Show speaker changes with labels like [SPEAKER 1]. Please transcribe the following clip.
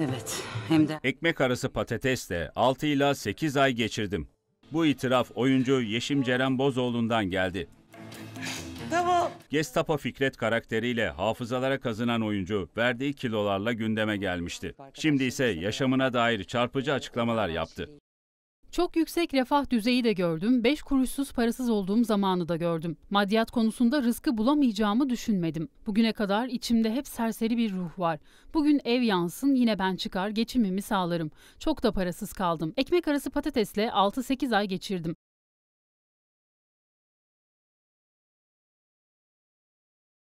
[SPEAKER 1] Evet hem de...
[SPEAKER 2] Ekmek arası patatesle 6 ila 8 ay geçirdim. Bu itiraf oyuncu Yeşim Ceren Bozoğlu'ndan geldi. Tamam. Gestapo Fikret karakteriyle hafızalara kazınan oyuncu verdiği kilolarla gündeme gelmişti. Şimdi ise yaşamına dair çarpıcı açıklamalar yaptı.
[SPEAKER 3] Çok yüksek refah düzeyi de gördüm, beş kuruşsuz parasız olduğum zamanı da gördüm. Maddiyat konusunda rızkı bulamayacağımı düşünmedim. Bugüne kadar içimde hep serseri bir ruh var. Bugün ev yansın yine ben çıkar geçimimi sağlarım. Çok da parasız kaldım. Ekmek arası patatesle
[SPEAKER 4] 6-8 ay geçirdim.